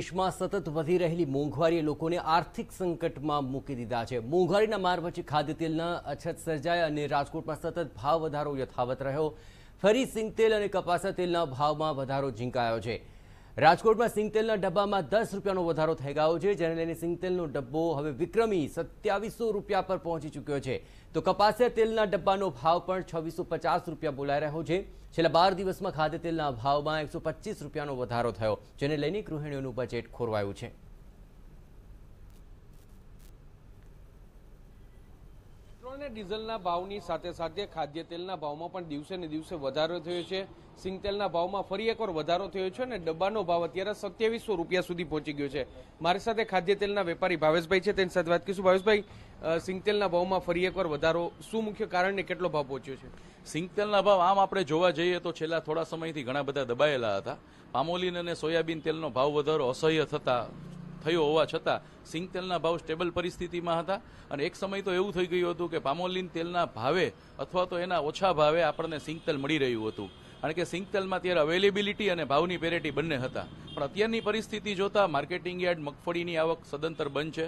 દેશમાં સતત વધી રહેલી મોંઘવારીએ લોકોને આર્થિક સંકટમાં મૂકી દીધા છે મોંઘવારીના માર વચ્ચે ખાદ્ય તેલના અછત સર્જાય અને રાજકોટમાં સતત ભાવ વધારો યથાવત રહ્યો ફરી સિંગતેલ અને કપાસા તેલના ભાવમાં વધારો ઝીંકાયો છે રાજકોટમાં સિંગતેલના ડબ્બામાં દસ રૂપિયાનો વધારો થઈ ગયો છે જેને લઈને સિંગતેલનો ડબ્બો હવે વિક્રમી સત્યાવીસો રૂપિયા પર પહોંચી ચૂક્યો છે તો કપાસિયા તેલના ડબ્બાનો ભાવ પણ છવ્વીસો પચાસ રૂપિયા બોલાઈ રહ્યો છે છેલ્લા બાર દિવસમાં ખાદ્ય તેલના ભાવમાં એકસો રૂપિયાનો વધારો થયો જેને લઈને ગૃહિણીઓનું બજેટ ખોરવાયું છે અને ડીઝલના ભાવની સાથે સાથે ખાદ્ય તેલના ભાવમાં પણ દિવસે ને દિવસે વધારો થયો છે સિંગતેલના ભાવમાં ફરી એકવાર વધારો થયો છે અને ડબ્બાનો ભાવ અત્યારે સત્યાવીસો રૂપિયા સુધી પહોંચી ગયો છે મારી સાથે ખાદ્ય તેલના વેપારી ભાવેશભાઈ છે તેની સાથે વાત કરીશું ભાવેશભાઈ સિંગતેલના ભાવમાં ફરી એકવાર વધારો શું મુખ્ય કારણ કારણને કેટલો ભાવ પહોંચ્યો છે સિંગતેલના ભાવ આમ આપણે જોવા જઈએ તો છેલ્લા થોડા સમયથી ઘણા બધા દબાયેલા હતા પામોલીન અને સોયાબીન તેલનો ભાવ વધારો અસહ્ય થતા થયો હોવા છતાં સિંગ તેલના ભાવ સ્ટેબલ પરિસ્થિતિમાં હતા અને એક સમય તો એવું થઈ ગયું હતું કે પામોલિન તેલના ભાવે અથવા તો એના ઓછા ભાવે આપણને સિંગ તેલ મળી રહ્યું હતું કારણ કે સિંગ તેલમાં ત્યારે અવેલેબિલિટી અને ભાવની પેરેટી બંને હતા પણ અત્યારની પરિસ્થિતિ જોતાં માર્કેટિંગ યાર્ડ મગફળીની આવક સદંતર બંધ છે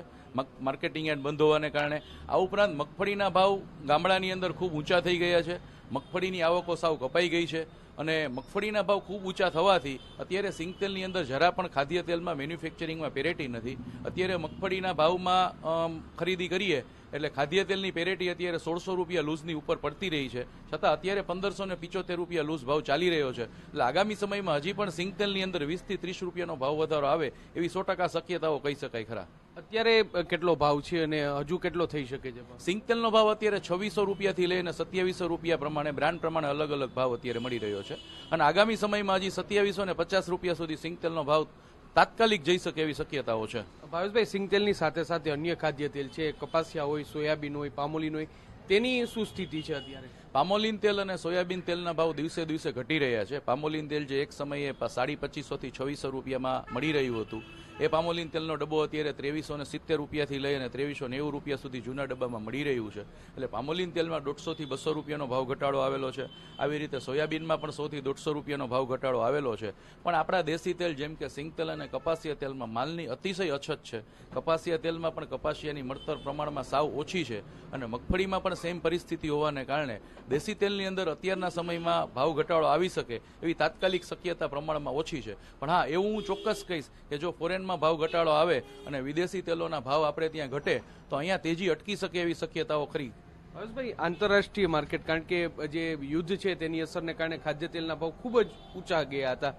માર્કેટિંગ યાર્ડ બંધ હોવાને કારણે આ ઉપરાંત મગફળીના ભાવ ગામડાની અંદર ખૂબ ઊંચા થઈ ગયા છે મગફળીની આવકો સાવ કપાઈ ગઈ છે અને મગફળીના ભાવ ખૂબ ઊંચા થવાથી અત્યારે સિંગતેલની અંદર જરા પણ ખાદ્ય તેલમાં મેન્યુફેક્ચરિંગમાં પેરેટી નથી અત્યારે મગફળીના ભાવમાં ખરીદી કરીએ એટલે ખાદ્ય તેલની પેરેટી અત્યારે સોળસો રૂપિયા લૂઝની ઉપર પડતી રહી છે છતાં અત્યારે પંદરસો ને પિચોતેર રૂપિયા લૂઝ ભાવ ચાલી રહ્યો છે એટલે આગામી સમયમાં હજી પણ સિંગતેલની અંદર વીસથી ત્રીસ રૂપિયાનો ભાવ વધારો આવે એવી સો ટકા શક્યતાઓ કહી શકાય ખરા અત્યારે કેટલો ભાવ છે અને હજુ કેટલો થઈ શકે છે સિંગતેલનો ભાવ અત્યારે છવ્વીસો રૂપિયાથી લઈને સત્યાવીસો રૂપિયા પ્રમાણે બ્રાન્ડ પ્રમાણે અલગ અલગ ભાવ અત્યારે મળી રહ્યો છે અને આગામી સમયમાં હજી સત્યાવીસો ને પચાસ રૂપિયા સુધી સિંગતેલનો ભાવ તાત્કાલિક જઈ શકે એવી શક્યતાઓ છે ભાવેશભાઈ સિંગતેલની સાથે સાથે અન્ય ખાદ્ય તેલ છે કપાસિયા હોય સોયાબીન હોય પામોલીન હોય તેની શું સ્થિતિ છે અત્યારે પામોલીન તેલ અને સોયાબીન તેલના ભાવ દિવસે દિવસે ઘટી રહ્યા છે પામોલીન તેલ જે એક સમયે સાડી પચીસોથી છવ્વીસો રૂપિયામાં મળી રહ્યું હતું એ પામોલીન તેલનો ડબ્બો અત્યારે ત્રેવીસો ને સિત્તેર રૂપિયાથી લઈ અને ત્રેવીસો નેવું રૂપિયા સુધી જૂના ડબ્બામાં મળી રહ્યું છે એટલે પામોલીન તેલમાં દોઢસોથી બસો રૂપિયાનો ભાવ ઘટાડો આવેલો છે આવી રીતે સોયાબીનમાં પણ સોથી દોઢસો રૂપિયાનો ભાવ ઘટાડો આવેલો છે પણ આપણા દેશી તેલ જેમ કે સિંગતેલ અને કપાસિયા તેલમાં માલની અતિશય અછત છે કપાસિયા તેલમાં પણ કપાસિયાની મળતર પ્રમાણમાં સાવ ઓછી છે અને મગફળીમાં પણ સેમ પરિસ્થિતિ હોવાને કારણે દેશી તેલની અંદર અત્યારના સમયમાં ભાવ ઘટાડો આવી શકે એવી તાત્કાલિક શક્યતા પ્રમાણમાં ઓછી છે પણ હા એવું હું ચોક્કસ કહીશ કે જો ફોરેનમાં ભાવ ઘટાડો આવે અને વિદેશી તેલોના ભાવ આપણે ત્યાં ઘટે તો અહીંયા તેજી અટકી શકે એવી શક્યતાઓ ખરી હર્ષભાઈ આંતરરાષ્ટ્રીય માર્કેટ કારણ કે જે યુદ્ધ છે તેની અસરને કારણે ખાદ્ય તેલના ભાવ ખૂબ જ ઊંચા ગયા હતા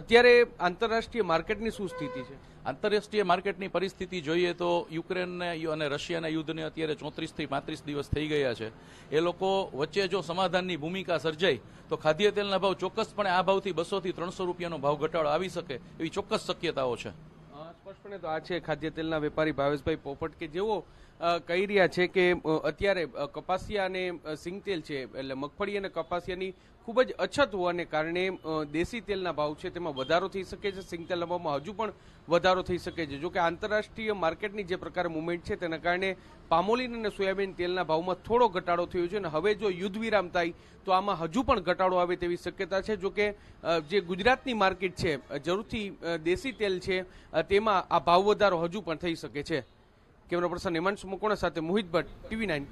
અત્યારે આંતરરાષ્ટ્રીય માર્કેટની શું સ્થિતિ છે આંતરરાષ્ટ્રીય માર્કેટની પરિસ્થિતિ જોઈએ તો યુક્રેનને અને રશિયાના યુદ્ધને અત્યારે ચોત્રીસથી પાંત્રીસ દિવસ થઈ ગયા છે એ લોકો વચ્ચે જો સમાધાનની ભૂમિકા સર્જાય તો ખાદ્ય તેલના ભાવ ચોક્કસપણે આ ભાવથી બસોથી ત્રણસો રૂપિયાનો ભાવ ઘટાડો આવી શકે એવી ચોક્કસ શક્યતાઓ છે સ્પષ્ટપણે તો આ છે ખાદ્ય તેલના વેપારી ભાવેશભાઈ પોપટ કે જેઓ કહી રહ્યા છે કે અત્યારે કપાસિયા અને સિંગતેલ છે એટલે મગફળી અને કપાસિયાની ખૂબ જ અછત હોવાને કારણે દેશી તેલના ભાવ છે તેમાં વધારો થઈ શકે છે સિંગતેલના ભાવમાં હજુ પણ વધારો થઈ શકે છે જોકે આંતરરાષ્ટ્રીય માર્કેટની જે પ્રકારે મુવમેન્ટ છે તેના કારણે પામોલીન અને સોયાબીન તેલના ભાવમાં થોડો ઘટાડો થયો છે અને હવે જો યુદ્ધ વિરામ થાય તો આમાં હજુ પણ ઘટાડો આવે તેવી શક્યતા છે જોકે જે ગુજરાતની માર્કેટ છે જરૂરથી દેશી તેલ છે તેમાં કિંમતમાં આ ભાવ વધારો હજુ પણ થઈ શકે છે કેમેરા પર્સન હેમાંશ મુકોણા સાથે મોહિત ભટ્ટ ટીવી નાઇન